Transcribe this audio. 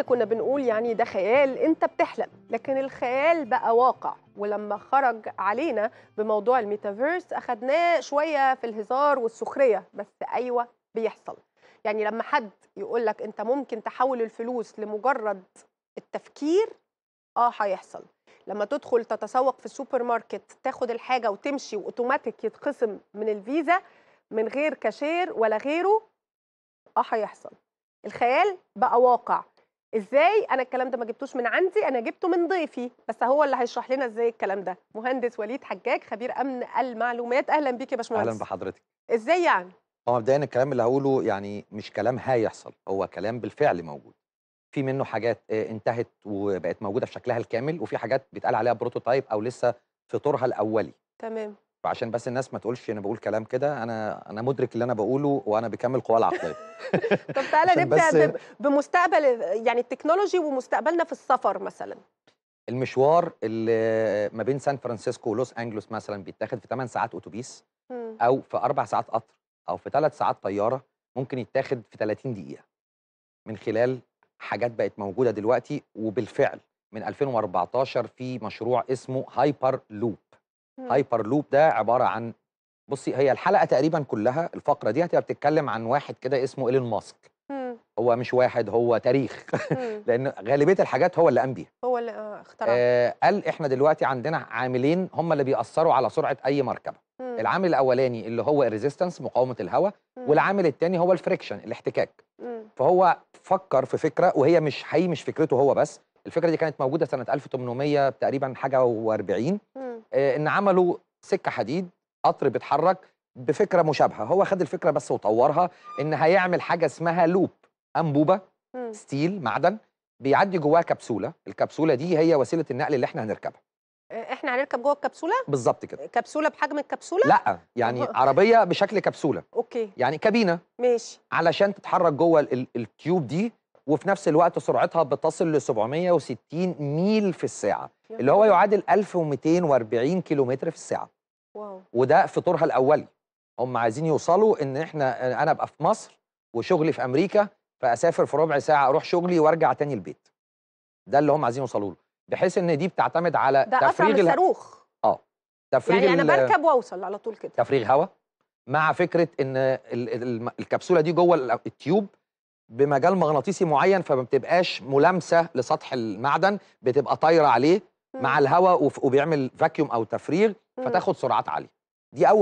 كنا بنقول يعني ده خيال انت بتحلم لكن الخيال بقى واقع ولما خرج علينا بموضوع الميتافيرس اخدناه شويه في الهزار والسخريه بس ايوه بيحصل يعني لما حد يقول لك انت ممكن تحول الفلوس لمجرد التفكير اه هيحصل لما تدخل تتسوق في السوبر ماركت تاخد الحاجه وتمشي واوتوماتيك يتقسم من الفيزا من غير كاشير ولا غيره اه هيحصل الخيال بقى واقع ازاي انا الكلام ده ما جبتوش من عندي انا جبته من ضيفي بس هو اللي هيشرح لنا ازاي الكلام ده مهندس وليد حجاج خبير امن المعلومات اهلا بيك يا باشمهندس اهلا بحضرتك ازاي يعني هو آه، مبدئيا الكلام اللي هقوله يعني مش كلام هيحصل هو كلام بالفعل موجود في منه حاجات آه، انتهت وبقت موجوده في شكلها الكامل وفي حاجات بيتقال عليها بروتوتايب او لسه في طورها الاولي تمام فعشان بس الناس ما تقولش انا بقول كلام كده انا انا مدرك اللي انا بقوله وانا بكمل قوى العقليه طب تعالى نبدا بمستقبل يعني التكنولوجي ومستقبلنا في السفر مثلا المشوار اللي ما بين سان فرانسيسكو ولوس انجلوس مثلا بيتاخد في 8 ساعات اتوبيس او في 4 ساعات قطر او في 3 ساعات طياره ممكن يتاخد في 30 دقيقه من خلال حاجات بقت موجوده دلوقتي وبالفعل من 2014 في مشروع اسمه هايبر لوب هايبر لوب ده عبارة عن بُصّي، هي الحلقة تقريبًا كلّها الفقرة دي هتبقى بتتكلّم عن واحد كده اسمه إيلون ماسك، هو مش واحد هو تاريخ لإن غالبية الحاجات هو اللي قام بيها. هو اللي آه، اخترعها. آه قال إحنا دلوقتي عندنا عاملين هم اللي بيأثّروا على سرعة أي مركبة، مم. العامل الأولاني اللي هو الريزيستنس مقاومة الهواء والعامل الثاني هو الفريكشن الاحتكاك، مم. فهو فكّر في فكرة وهي مش حقيقي مش فكرته هو بس الفكره دي كانت موجوده سنه 1800 تقريبا حاجه و40 آه، ان عملوا سكه حديد قطر بيتحرك بفكره مشابهه هو خد الفكره بس وطورها ان هيعمل حاجه اسمها لوب انبوبه ستيل معدن بيعدي جواها كبسوله الكبسوله دي هي وسيله النقل اللي احنا هنركبها آه، احنا هنركب جوه الكبسوله بالظبط كده كبسوله بحجم الكبسوله لا يعني عربيه بشكل كبسوله اوكي يعني كابينه ماشي علشان تتحرك جوه التيوب دي وفي نفس الوقت سرعتها بتصل ل 760 ميل في الساعه اللي هو يعادل 1240 كيلومتر في الساعه واو. وده في طورها الاولي هم عايزين يوصلوا ان احنا انا ابقى في مصر وشغلي في امريكا فاسافر في ربع ساعه اروح شغلي وارجع تاني البيت ده اللي هم عايزين يوصلوا له بحيث ان دي بتعتمد على ده تفريغ ده الصاروخ اه تفريغ يعني انا بركب واوصل على طول كده تفريغ هواء مع فكره ان الكبسوله دي جوه التيوب بمجال مغناطيسي معين فما بتبقاش ملامسه لسطح المعدن بتبقى طايره عليه مع الهواء وبيعمل فاكيوم او تفريغ فتاخد سرعات عاليه دي اول